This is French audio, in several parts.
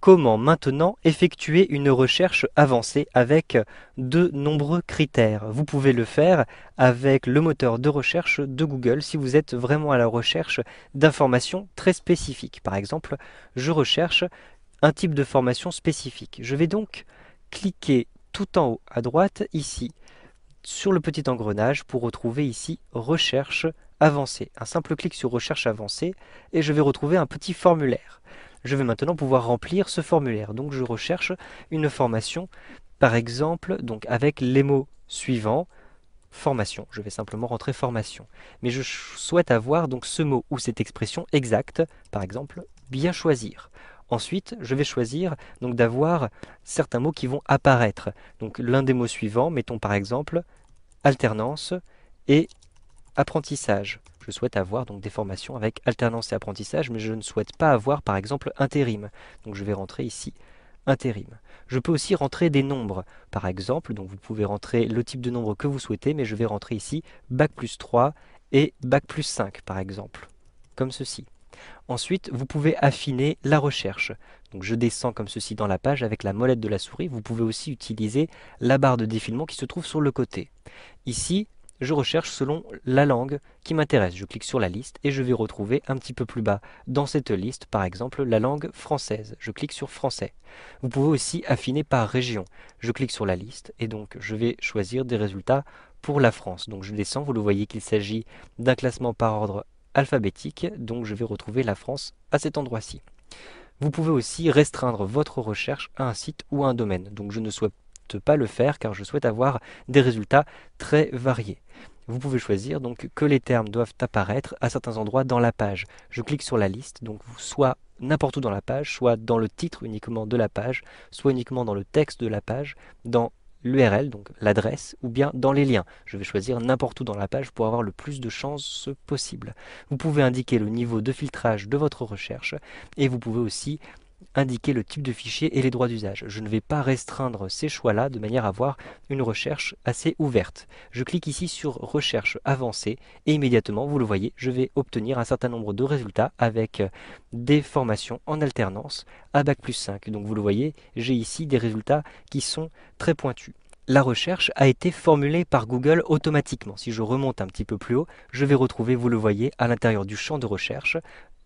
Comment maintenant effectuer une recherche avancée avec de nombreux critères Vous pouvez le faire avec le moteur de recherche de Google si vous êtes vraiment à la recherche d'informations très spécifiques. Par exemple, je recherche un type de formation spécifique. Je vais donc cliquer tout en haut à droite ici sur le petit engrenage pour retrouver ici recherche avancée. Un simple clic sur recherche avancée et je vais retrouver un petit formulaire je vais maintenant pouvoir remplir ce formulaire. Donc je recherche une formation, par exemple, donc avec les mots suivants, formation. Je vais simplement rentrer formation. Mais je souhaite avoir donc ce mot ou cette expression exacte, par exemple, bien choisir. Ensuite, je vais choisir donc d'avoir certains mots qui vont apparaître. Donc l'un des mots suivants, mettons par exemple alternance et apprentissage je souhaite avoir donc des formations avec alternance et apprentissage, mais je ne souhaite pas avoir par exemple intérim. Donc je vais rentrer ici intérim. Je peux aussi rentrer des nombres, par exemple, donc vous pouvez rentrer le type de nombre que vous souhaitez, mais je vais rentrer ici bac plus 3 et bac plus 5 par exemple, comme ceci. Ensuite, vous pouvez affiner la recherche. Donc je descends comme ceci dans la page avec la molette de la souris. Vous pouvez aussi utiliser la barre de défilement qui se trouve sur le côté. Ici, je recherche selon la langue qui m'intéresse. Je clique sur la liste et je vais retrouver un petit peu plus bas dans cette liste, par exemple, la langue française. Je clique sur français. Vous pouvez aussi affiner par région. Je clique sur la liste et donc je vais choisir des résultats pour la France. Donc je descends, vous le voyez qu'il s'agit d'un classement par ordre alphabétique, donc je vais retrouver la France à cet endroit-ci. Vous pouvez aussi restreindre votre recherche à un site ou à un domaine. Donc je ne souhaite pas le faire car je souhaite avoir des résultats très variés. Vous pouvez choisir donc que les termes doivent apparaître à certains endroits dans la page. Je clique sur la liste, donc soit n'importe où dans la page, soit dans le titre uniquement de la page, soit uniquement dans le texte de la page, dans l'URL, donc l'adresse, ou bien dans les liens. Je vais choisir n'importe où dans la page pour avoir le plus de chances possible. Vous pouvez indiquer le niveau de filtrage de votre recherche et vous pouvez aussi indiquer le type de fichier et les droits d'usage. Je ne vais pas restreindre ces choix-là de manière à avoir une recherche assez ouverte. Je clique ici sur Recherche avancée et immédiatement, vous le voyez, je vais obtenir un certain nombre de résultats avec des formations en alternance à Bac plus 5. Donc vous le voyez, j'ai ici des résultats qui sont très pointus la recherche a été formulée par Google automatiquement. Si je remonte un petit peu plus haut, je vais retrouver, vous le voyez, à l'intérieur du champ de recherche,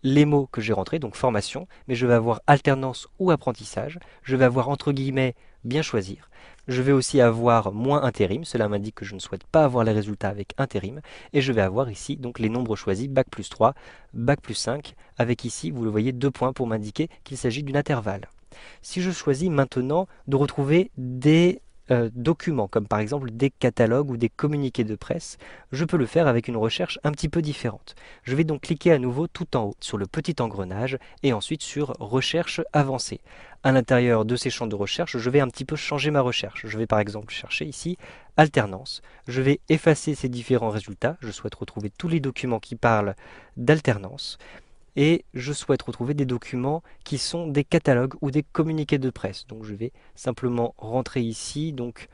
les mots que j'ai rentrés, donc formation, mais je vais avoir alternance ou apprentissage, je vais avoir entre guillemets bien choisir, je vais aussi avoir moins intérim, cela m'indique que je ne souhaite pas avoir les résultats avec intérim, et je vais avoir ici donc les nombres choisis, bac plus 3, bac plus 5, avec ici, vous le voyez, deux points pour m'indiquer qu'il s'agit d'une intervalle. Si je choisis maintenant de retrouver des euh, documents, comme par exemple des catalogues ou des communiqués de presse, je peux le faire avec une recherche un petit peu différente. Je vais donc cliquer à nouveau tout en haut sur le petit engrenage et ensuite sur Recherche avancée. À l'intérieur de ces champs de recherche, je vais un petit peu changer ma recherche. Je vais par exemple chercher ici alternance. Je vais effacer ces différents résultats. Je souhaite retrouver tous les documents qui parlent d'alternance et je souhaite retrouver des documents qui sont des catalogues ou des communiqués de presse. Donc je vais simplement rentrer ici donc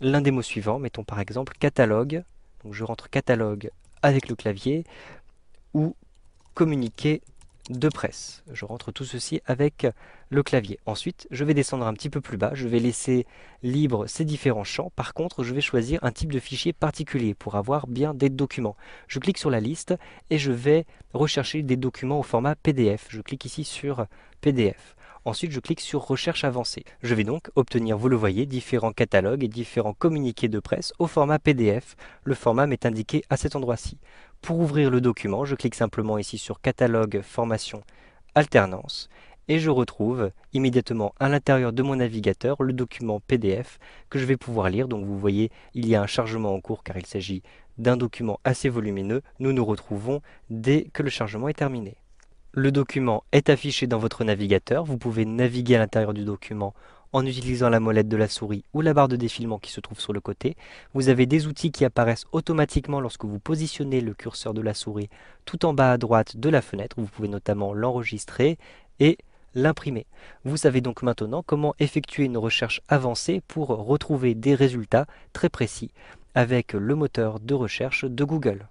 l'un des mots suivants, mettons par exemple catalogue. Donc je rentre catalogue avec le clavier ou communiqué de presse. Je rentre tout ceci avec le clavier. Ensuite, je vais descendre un petit peu plus bas, je vais laisser libre ces différents champs. Par contre, je vais choisir un type de fichier particulier pour avoir bien des documents. Je clique sur la liste et je vais rechercher des documents au format PDF. Je clique ici sur PDF. Ensuite, je clique sur Recherche avancée. Je vais donc obtenir, vous le voyez, différents catalogues et différents communiqués de presse au format PDF. Le format m'est indiqué à cet endroit-ci. Pour ouvrir le document, je clique simplement ici sur Catalogue, Formation, Alternance et je retrouve immédiatement à l'intérieur de mon navigateur le document PDF que je vais pouvoir lire. Donc vous voyez, il y a un chargement en cours car il s'agit d'un document assez volumineux. Nous nous retrouvons dès que le chargement est terminé. Le document est affiché dans votre navigateur. Vous pouvez naviguer à l'intérieur du document en utilisant la molette de la souris ou la barre de défilement qui se trouve sur le côté, vous avez des outils qui apparaissent automatiquement lorsque vous positionnez le curseur de la souris tout en bas à droite de la fenêtre. Vous pouvez notamment l'enregistrer et l'imprimer. Vous savez donc maintenant comment effectuer une recherche avancée pour retrouver des résultats très précis avec le moteur de recherche de Google.